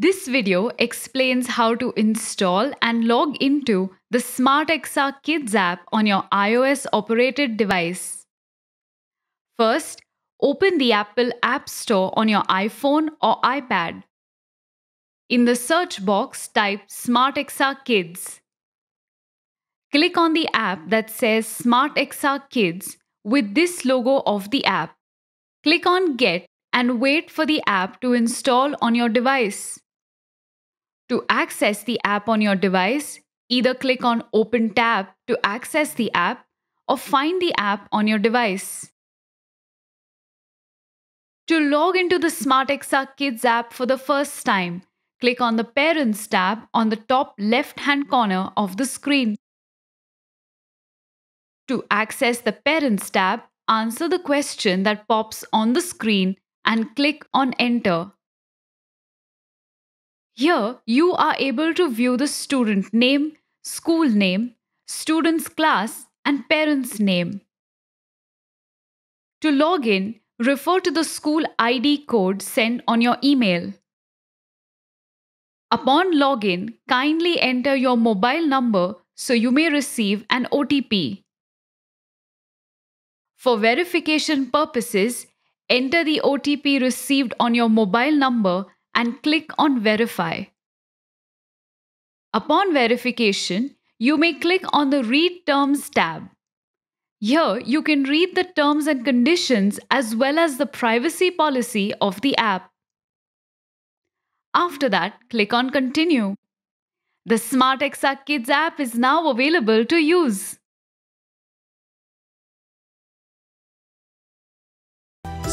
This video explains how to install and log into the SmartXR Kids app on your iOS operated device. First, open the Apple App Store on your iPhone or iPad. In the search box, type SmartXR Kids. Click on the app that says SmartXR Kids with this logo of the app. Click on Get and wait for the app to install on your device. To access the app on your device, either click on Open tab to access the app or find the app on your device. To log into the SmartXR Kids app for the first time, click on the Parents tab on the top left hand corner of the screen. To access the Parents tab, answer the question that pops on the screen and click on Enter. Here, you are able to view the student name, school name, student's class, and parent's name. To log in, refer to the school ID code sent on your email. Upon login, kindly enter your mobile number so you may receive an OTP. For verification purposes, enter the OTP received on your mobile number and click on Verify. Upon verification, you may click on the Read Terms tab. Here, you can read the terms and conditions as well as the privacy policy of the app. After that, click on Continue. The SmartXR Kids app is now available to use.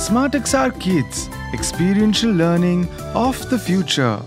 SmartXR Kids, experiential learning of the future.